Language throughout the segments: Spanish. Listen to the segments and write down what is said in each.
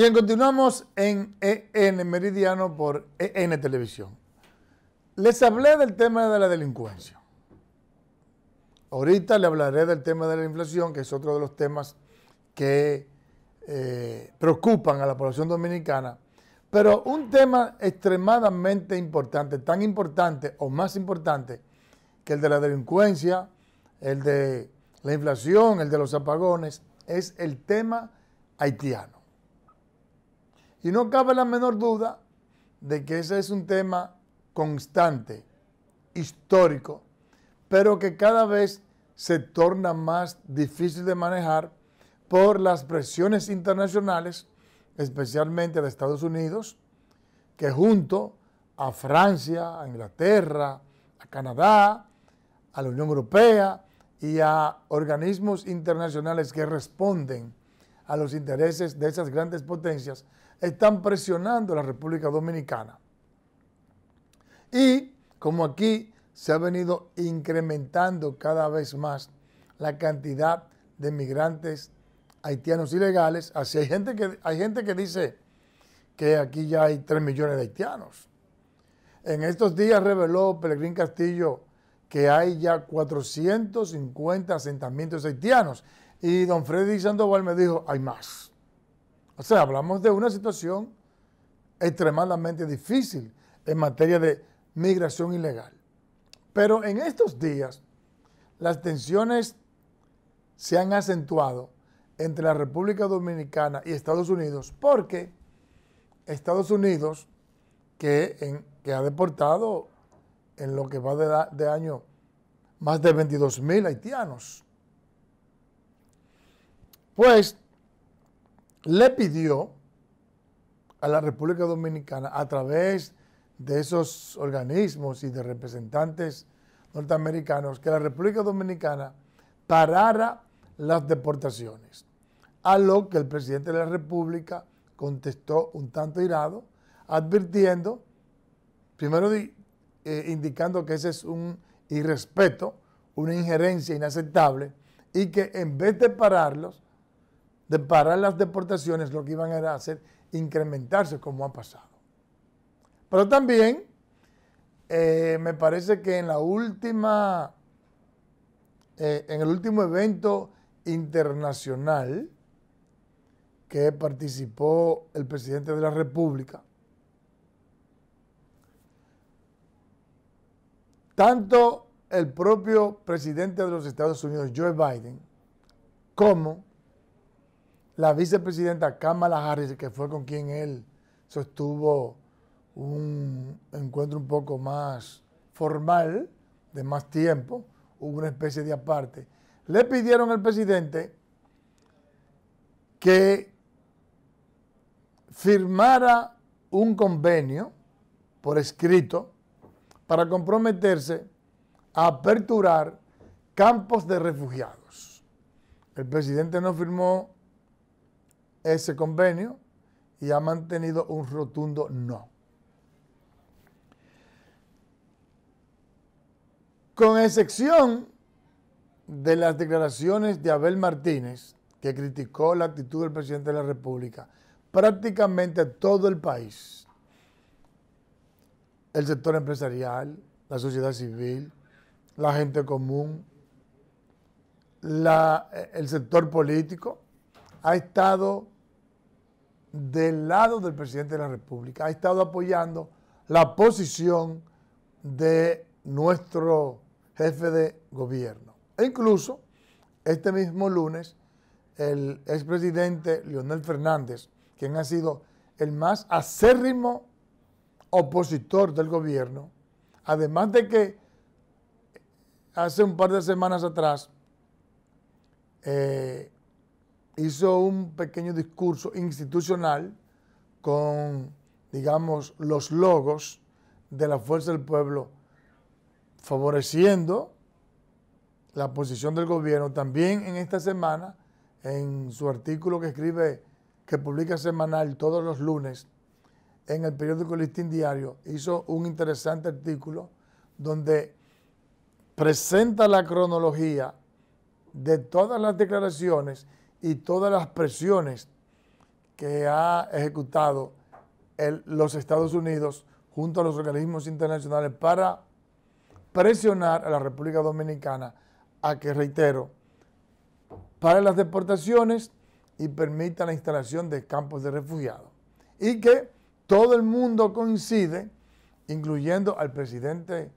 Bien, continuamos en e EN Meridiano por EN Televisión. Les hablé del tema de la delincuencia. Ahorita le hablaré del tema de la inflación, que es otro de los temas que eh, preocupan a la población dominicana. Pero un tema extremadamente importante, tan importante o más importante que el de la delincuencia, el de la inflación, el de los apagones, es el tema haitiano. Y no cabe la menor duda de que ese es un tema constante, histórico, pero que cada vez se torna más difícil de manejar por las presiones internacionales, especialmente de Estados Unidos, que junto a Francia, a Inglaterra, a Canadá, a la Unión Europea y a organismos internacionales que responden a los intereses de esas grandes potencias, están presionando a la República Dominicana. Y como aquí se ha venido incrementando cada vez más la cantidad de migrantes haitianos ilegales, hay gente que, hay gente que dice que aquí ya hay 3 millones de haitianos. En estos días reveló Pelegrín Castillo que hay ya 450 asentamientos haitianos. Y don Freddy Sandoval me dijo, hay más. O sea, hablamos de una situación extremadamente difícil en materia de migración ilegal. Pero en estos días, las tensiones se han acentuado entre la República Dominicana y Estados Unidos porque Estados Unidos, que, ha deportado en lo que va de, de año más de 22 mil haitianos, pues le pidió a la República Dominicana a través de esos organismos y de representantes norteamericanos que la República Dominicana parara las deportaciones. A lo que el presidente de la República contestó un tanto irado, advirtiendo, primero eh, indicando que ese es un irrespeto, una injerencia inaceptable, y que en vez de pararlos, de parar las deportaciones, lo que iban a hacer incrementarse como ha pasado. Pero también eh, me parece que en la última, eh, en el último evento internacional que participó el presidente de la República, tanto el propio presidente de los Estados Unidos, Joe Biden, como la vicepresidenta Kamala Harris, que fue con quien él sostuvo un encuentro un poco más formal, de más tiempo, hubo una especie de aparte, le pidieron al presidente que firmara un convenio por escrito para comprometerse a aperturar campos de refugiados. El presidente no firmó ese convenio y ha mantenido un rotundo no. Con excepción de las declaraciones de Abel Martínez, que criticó la actitud del presidente de la República, prácticamente todo el país, el sector empresarial, la sociedad civil, la gente común, eh, el sector político, ha estado del lado del presidente de la República, ha estado apoyando la posición de nuestro jefe de gobierno. E incluso, este mismo lunes, el expresidente Leonel Fernández, quien ha sido el más acérrimo opositor del gobierno, además de que hace un par de semanas atrás eh, hizo un pequeño discurso institucional con, digamos, los logos de la Fuerza del Pueblo, favoreciendo la posición del gobierno. También en esta semana, en su artículo que escribe, que publica semanal todos los lunes, en el periódico Listín Diario, hizo un interesante artículo donde presenta la cronología de todas las declaraciones y todas las presiones que ha ejecutado los Estados Unidos junto a los organismos internacionales para presionar a la República Dominicana a que, reitero, pare las deportaciones y permita la instalación de campos de refugiados. Y que todo el mundo coincide, incluyendo al presidente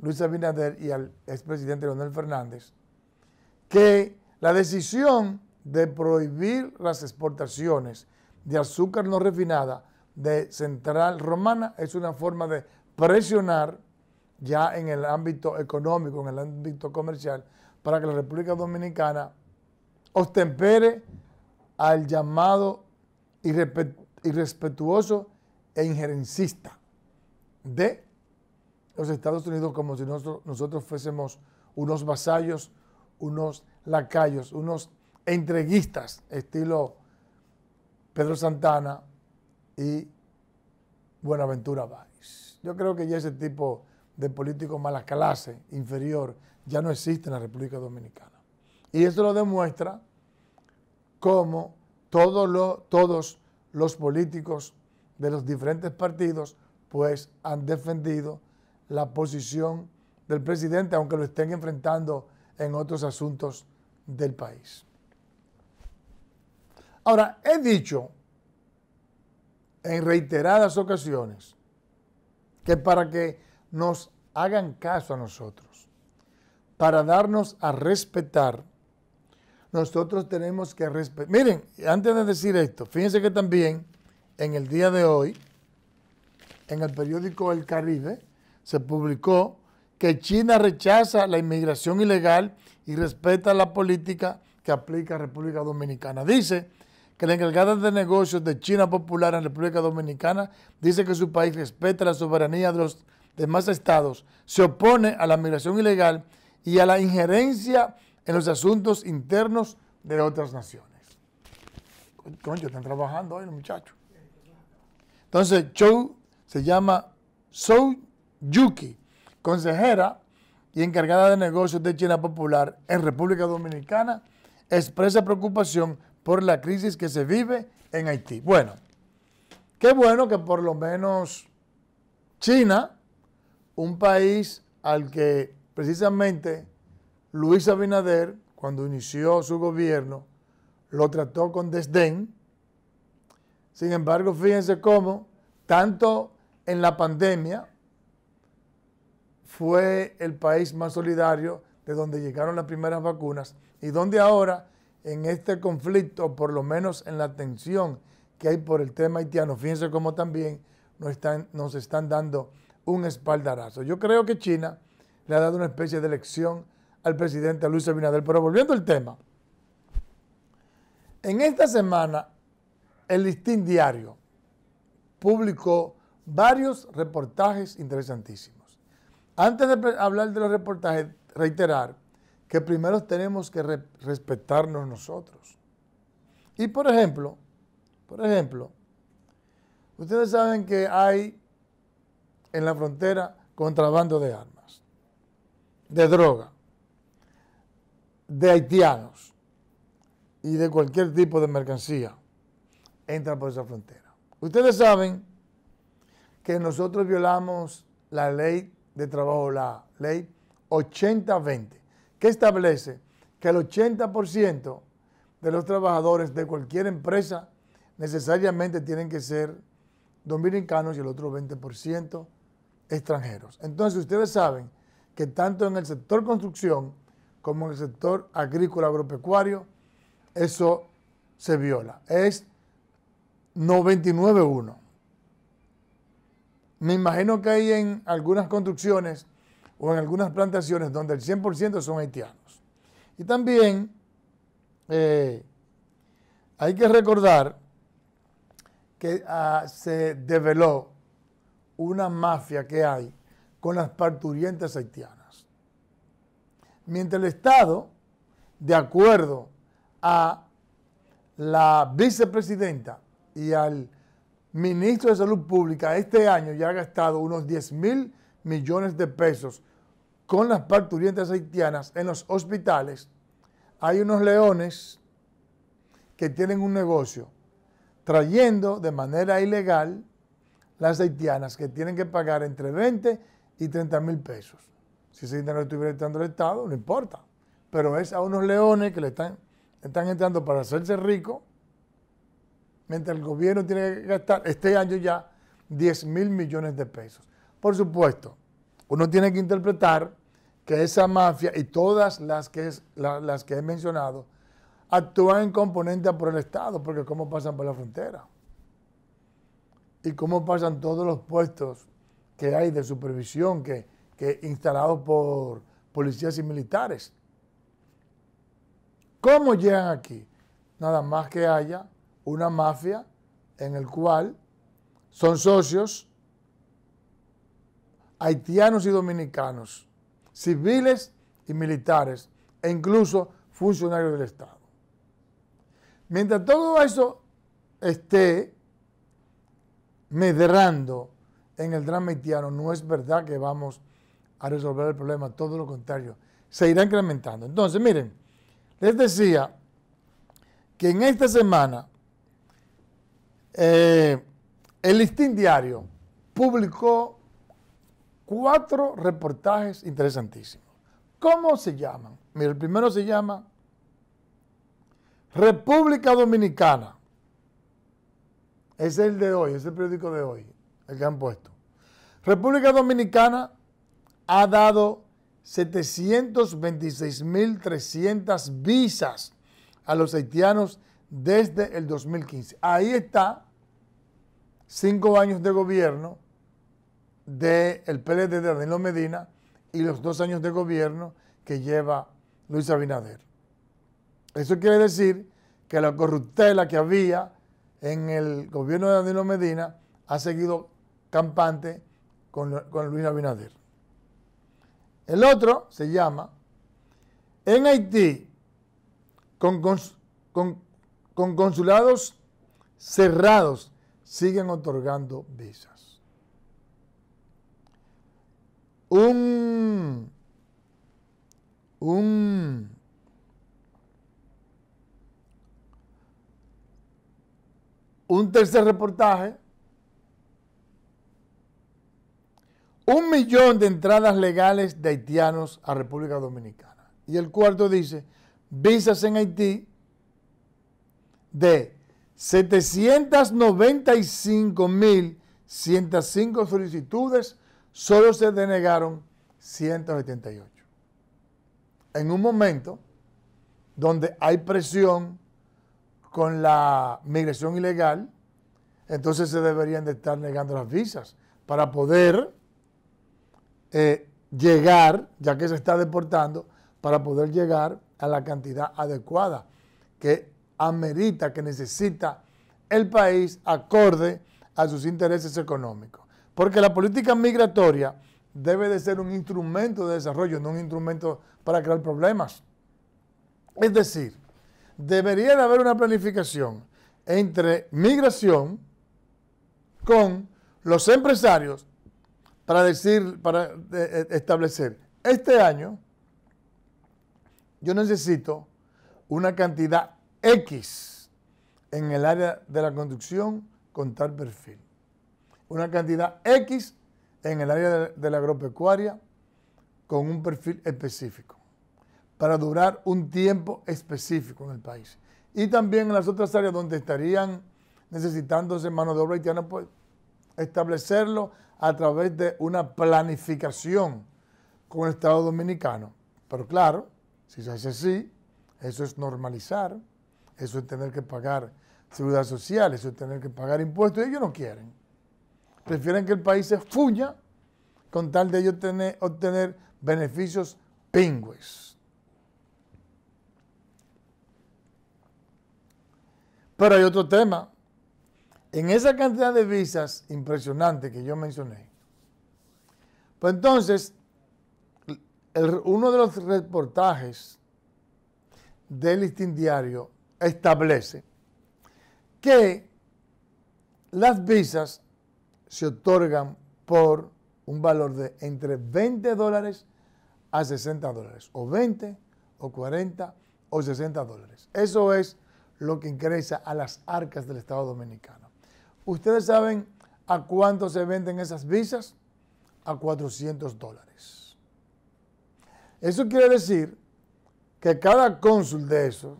Luis Abinader y al expresidente Leonel Fernández, que la decisión de prohibir las exportaciones de azúcar no refinada de Central Romana es una forma de presionar ya en el ámbito económico, en el ámbito comercial, para que la República Dominicana ostempere al llamado irrespetuoso e injerencista de los Estados Unidos como si nosotros, nosotros fuésemos unos vasallos, unos lacayos, unos entreguistas, estilo Pedro Santana y Buenaventura Valls. Yo creo que ya ese tipo de políticos mala clase, inferior, ya no existe en la República Dominicana. Y eso lo demuestra cómo todos los, todos los políticos de los diferentes partidos pues han defendido la posición del presidente, aunque lo estén enfrentando en otros asuntos del país. Ahora, he dicho en reiteradas ocasiones que para que nos hagan caso a nosotros, para darnos a respetar, nosotros tenemos que respetar. Miren, antes de decir esto, fíjense que también en el día de hoy, en el periódico El Caribe, se publicó que China rechaza la inmigración ilegal y respeta la política que aplica República Dominicana. Dice que la encargada de negocios de China Popular en República Dominicana dice que su país respeta la soberanía de los demás estados, se opone a la migración ilegal y a la injerencia en los asuntos internos de otras naciones. ellos están trabajando hoy los muchachos. Entonces, Chou se llama Sou Yuki, consejera y encargada de negocios de China Popular en República Dominicana, expresa preocupación por la crisis que se vive en Haití. Bueno, qué bueno que por lo menos China, un país al que precisamente Luis Abinader, cuando inició su gobierno, lo trató con desdén. Sin embargo, fíjense cómo, tanto en la pandemia, fue el país más solidario de donde llegaron las primeras vacunas y donde ahora en este conflicto, por lo menos en la tensión que hay por el tema haitiano. Fíjense cómo también nos están, nos están dando un espaldarazo. Yo creo que China le ha dado una especie de lección al presidente Luis Abinader. Pero volviendo al tema, en esta semana el Listín Diario publicó varios reportajes interesantísimos. Antes de hablar de los reportajes, reiterar que primero tenemos que respetarnos nosotros. Y por ejemplo, por ejemplo, ustedes saben que hay en la frontera contrabando de armas, de droga, de haitianos y de cualquier tipo de mercancía entra por esa frontera. Ustedes saben que nosotros violamos la ley de trabajo, la ley 8020 que establece que el 80% de los trabajadores de cualquier empresa necesariamente tienen que ser dominicanos y el otro 20% extranjeros. Entonces ustedes saben que tanto en el sector construcción como en el sector agrícola agropecuario, eso se viola. Es 99-1. Me imagino que hay en algunas construcciones o en algunas plantaciones donde el 100% son haitianos. Y también eh, hay que recordar que ah, se develó una mafia que hay con las parturientas haitianas. Mientras el Estado, de acuerdo a la vicepresidenta y al ministro de Salud Pública, este año ya ha gastado unos 10 mil millones de pesos con las parturientas haitianas en los hospitales, hay unos leones que tienen un negocio trayendo de manera ilegal las haitianas que tienen que pagar entre 20 y 30 mil pesos. Si ese dinero estuviera entrando al Estado, no importa. Pero es a unos leones que le están, están entrando para hacerse rico, mientras el gobierno tiene que gastar este año ya 10 mil millones de pesos. Por supuesto, uno tiene que interpretar que esa mafia y todas las que, las que he mencionado actúan en componente por el Estado, porque cómo pasan por la frontera y cómo pasan todos los puestos que hay de supervisión que, que instalados por policías y militares. ¿Cómo llegan aquí? Nada más que haya una mafia en el cual son socios haitianos y dominicanos civiles y militares, e incluso funcionarios del Estado. Mientras todo eso esté medrando en el drama haitiano, no es verdad que vamos a resolver el problema, todo lo contrario, se irá incrementando. Entonces, miren, les decía que en esta semana eh, el Listín Diario publicó cuatro reportajes interesantísimos. ¿Cómo se llaman? Mira, el primero se llama República Dominicana. Es el de hoy, es el periódico de hoy, el que han puesto. República Dominicana ha dado 726.300 visas a los haitianos desde el 2015. Ahí está, cinco años de gobierno, del de PLD de Danilo Medina y los dos años de gobierno que lleva Luis Abinader. Eso quiere decir que la corruptela que había en el gobierno de Danilo Medina ha seguido campante con, Luis Abinader. El otro se llama en Haití con consulados cerrados siguen otorgando visas. un, un, tercer reportaje, un millón de entradas legales de haitianos a República Dominicana. Y el cuarto dice, visas en Haití de 795.105 solicitudes solo se denegaron 178. En un momento donde hay presión con la migración ilegal, entonces se deberían de estar negando las visas para poder eh, llegar, ya que se está deportando, para poder llegar a la cantidad adecuada que amerita, que necesita el país acorde a sus intereses económicos. Porque la política migratoria debe de ser un instrumento de desarrollo, no un instrumento para crear problemas. Es decir, debería de haber una planificación entre migración con los empresarios para decir, para eh, eh, establecer, este año yo necesito una cantidad X en el área de la conducción con tal perfil una cantidad X en el área de, la agropecuaria con un perfil específico para durar un tiempo específico en el país. Y también en las otras áreas donde estarían necesitándose mano de obra haitiana, pues establecerlo a través de una planificación con el Estado dominicano. Pero claro, si se hace así, eso es normalizar, eso es tener que pagar seguridad social, eso es tener que pagar impuestos, y ellos no quieren prefieren que el país se fuya con tal de ellos obtener beneficios pingües. Pero hay otro tema. En esa cantidad de visas impresionante que yo mencioné, pues entonces, uno de los reportajes del listín diario establece que las visas se otorgan por un valor de entre 20 dólares a 60 dólares, o 20, o 40, o 60 dólares. Eso es lo que ingresa a las arcas del Estado Dominicano. Ustedes saben a cuánto se venden esas visas? A 400 dólares. Eso quiere decir que cada cónsul de eso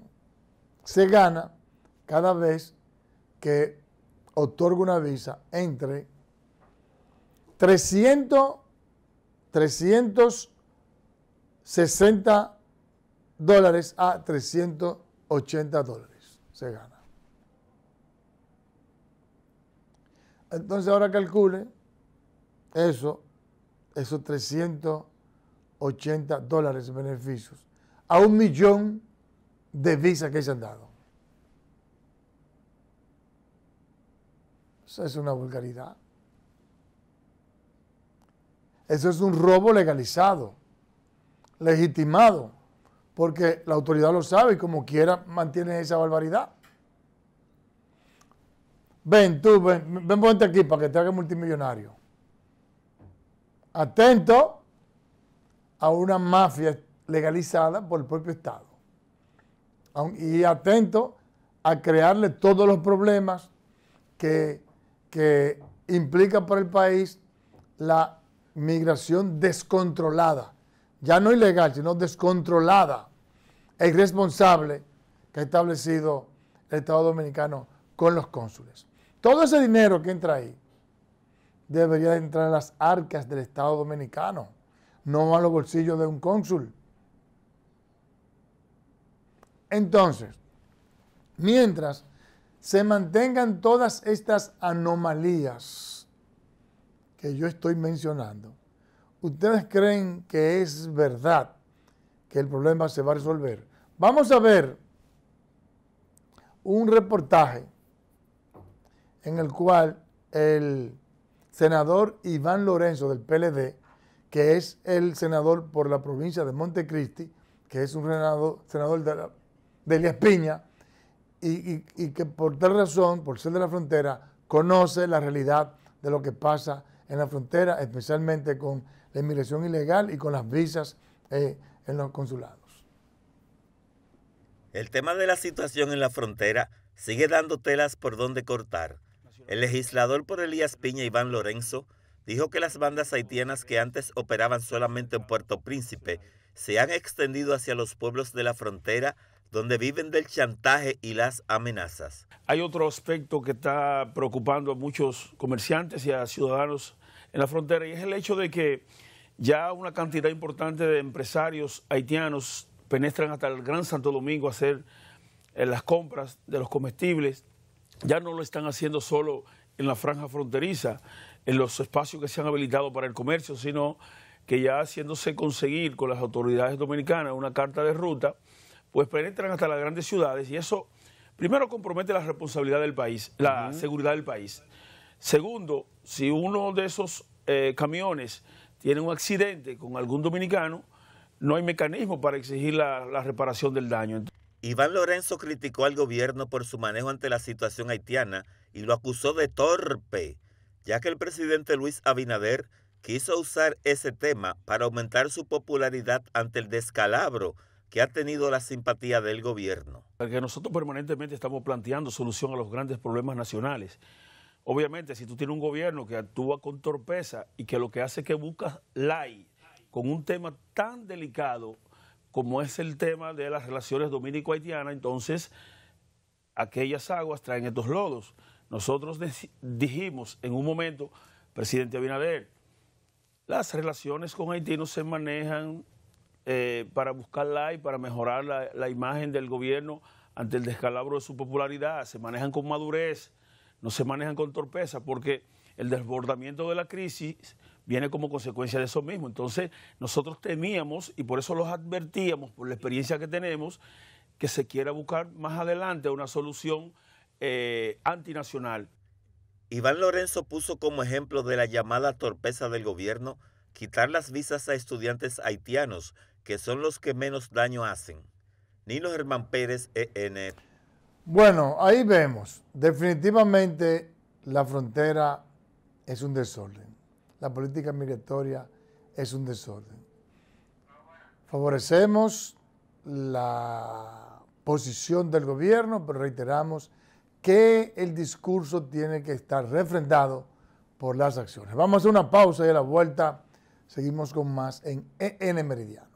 se gana cada vez que otorga una visa entre 300, 360 dólares a 380 dólares se gana. Entonces ahora calcule eso, esos 380 dólares de beneficios a un millón de visas que se han dado. Eso es una vulgaridad. Eso es un robo legalizado, legitimado, porque la autoridad lo sabe y como quiera mantiene esa barbaridad. Ven, tú, ven, ven, ponte aquí para que te haga multimillonario. Atento a una mafia legalizada por el propio Estado. Y atento a crearle todos los problemas que, que implica para el país la migración descontrolada, ya no ilegal, sino descontrolada e irresponsable que ha establecido el Estado Dominicano con los cónsules. Todo ese dinero que entra ahí debería entrar a las arcas del Estado Dominicano, no a los bolsillos de un cónsul. Entonces, mientras se mantengan todas estas anomalías, que yo estoy mencionando, ¿ustedes creen que es verdad que el problema se va a resolver? Vamos a ver un reportaje en el cual el senador Iván Lorenzo del PLD, que es el senador por la provincia de Montecristi, que es un senador, de, la, de y, y, que por tal razón, por ser de la frontera, conoce la realidad de lo que pasa en la frontera, especialmente con la inmigración ilegal y con las visas eh, en los consulados. El tema de la situación en la frontera sigue dando telas por donde cortar. El legislador por Elías Piña Iván Lorenzo dijo que las bandas haitianas que antes operaban solamente en Puerto Príncipe se han extendido hacia los pueblos de la frontera donde viven del chantaje y las amenazas. Hay otro aspecto que está preocupando a muchos comerciantes y a ciudadanos en la frontera y es el hecho de que ya una cantidad importante de empresarios haitianos penetran hasta el Gran Santo Domingo a hacer eh, las compras de los comestibles. Ya no lo están haciendo solo en la franja fronteriza, en los espacios que se han habilitado para el comercio, sino que ya haciéndose conseguir con las autoridades dominicanas una carta de ruta, pues penetran hasta las grandes ciudades y eso primero compromete la responsabilidad del país, la seguridad del país. Segundo, si uno de esos eh, camiones tiene un accidente con algún dominicano, no hay mecanismo para exigir la reparación del daño. Iván Lorenzo criticó al gobierno por su manejo ante la situación haitiana y lo acusó de torpe, ya que el presidente Luis Abinader quiso usar ese tema para aumentar su popularidad ante el descalabro que ha tenido la simpatía del gobierno. Porque nosotros permanentemente estamos planteando solución a los grandes problemas nacionales. Obviamente, si tú tienes un gobierno que actúa con torpeza y que lo que hace es que busca lai con un tema tan delicado como es el tema de las relaciones dominico haitiana entonces aquellas aguas traen estos lodos. Nosotros dijimos en un momento, presidente Abinader, las relaciones con Haití no se manejan eh, para buscar y para mejorar la imagen del gobierno ante el descalabro de su popularidad, se manejan con madurez no se manejan con torpeza porque el desbordamiento de la crisis viene como consecuencia de eso mismo. Entonces, nosotros temíamos, y por eso los advertíamos, por la experiencia que tenemos, que se quiera buscar más adelante una solución eh, antinacional. Iván Lorenzo puso como ejemplo de la llamada torpeza del gobierno quitar las visas a estudiantes haitianos, que son los que menos daño hacen. Nino Germán Pérez, ENF. Bueno, ahí vemos, definitivamente la frontera es un desorden, la política migratoria es un desorden. Favorecemos la posición del gobierno, pero reiteramos que el discurso tiene que estar refrendado por las acciones. Vamos a hacer una pausa y a la vuelta seguimos con más en EN Meridiano.